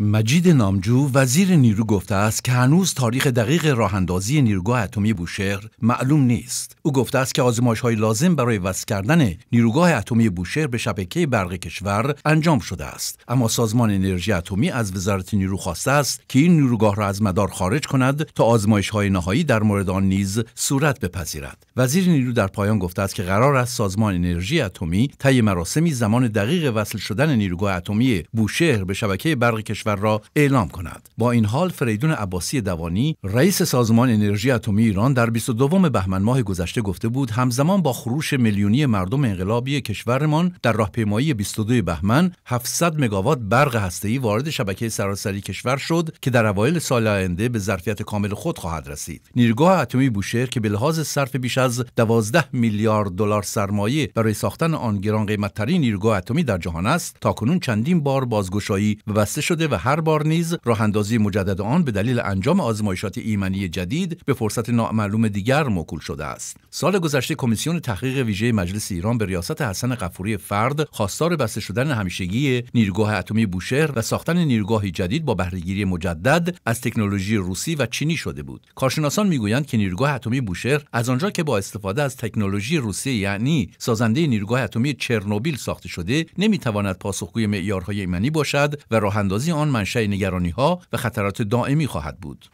مجید نامجو وزیر نیرو گفته است که هنوز تاریخ دقیق راهاندازی نیروگاه اتمی بوشهر معلوم نیست او گفته است که آزمایش های لازم برای وصل کردن نیروگاه اتمی بوشهر به شبکه برق کشور انجام شده است اما سازمان انرژی اتمی از وزارت نیرو خواسته است که این نیروگاه را از مدار خارج کند تا آزمایش های نهایی در مورد آن نیز صورت بپذیرد وزیر نیرو در پایان گفته است که قرار است سازمان انرژی اتمی طی مراسمی زمان دقیق وصل شدن نیروگاه اتمی بوشهر به شبکه برق کشور اعلام کند با این حال فریدون عباسی دوانی رئیس سازمان انرژی اتمی ایران در 22 بهمن ماه گذشته گفته بود همزمان با خروش میلیونی مردم انقلابی کشورمان در راهپیمایی 22 بهمن 700 مگاوات برق هسته‌ای وارد شبکه سراسری کشور شد که در اوایل سال آینده به ظرفیت کامل خود خواهد رسید نیروگاه اتمی بوشهر که به لحاظ صرف بیش از 12 میلیارد دلار سرمایه برای ساختن آن گران قیمتترین نیروگاه اتمی در جهان است تاکنون چندین بار بازگشایی و بسته شده و هر بار نیز راه اندازی مجدد آن به دلیل انجام آزمایشات ایمنی جدید به فرصت نامعلوم دیگر موکول شده است سال گذشته کمیسیون تحقیق ویژه مجلس ایران به ریاست حسن قفوری فرد خواستار بسته شدن همیشگی نیروگاه اتمی بوشهر و ساختن نیروگاهی جدید با بهرهگیری مجدد از تکنولوژی روسی و چینی شده بود کارشناسان میگویند که نیروگاه اتمی بوشهر از آنجا که با استفاده از تکنولوژی روسی یعنی سازنده نیروگاه اتمی چرنوبیل ساخته شده نمیتواند پاسخگوی معیارهای ایمنی باشد و راه آن منشأ نگرانی ها و خطرات دائمی خواهد بود.